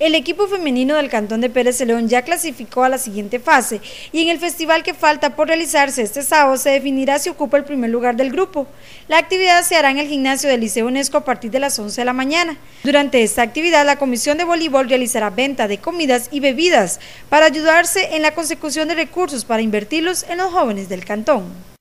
El equipo femenino del Cantón de Pérez León ya clasificó a la siguiente fase y en el festival que falta por realizarse este sábado se definirá si ocupa el primer lugar del grupo. La actividad se hará en el gimnasio del Liceo UNESCO a partir de las 11 de la mañana. Durante esta actividad la Comisión de Voleibol realizará venta de comidas y bebidas para ayudarse en la consecución de recursos para invertirlos en los jóvenes del cantón.